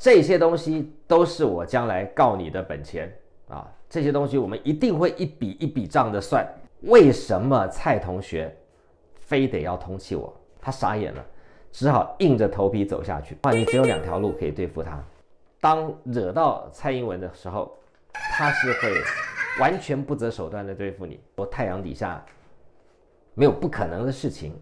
这些东西都是我将来告你的本钱啊！这些东西我们一定会一笔一笔账的算。为什么蔡同学非得要通气我？他傻眼了，只好硬着头皮走下去。话你只有两条路可以对付他：当惹到蔡英文的时候，他是会完全不择手段的对付你。说太阳底下没有不可能的事情。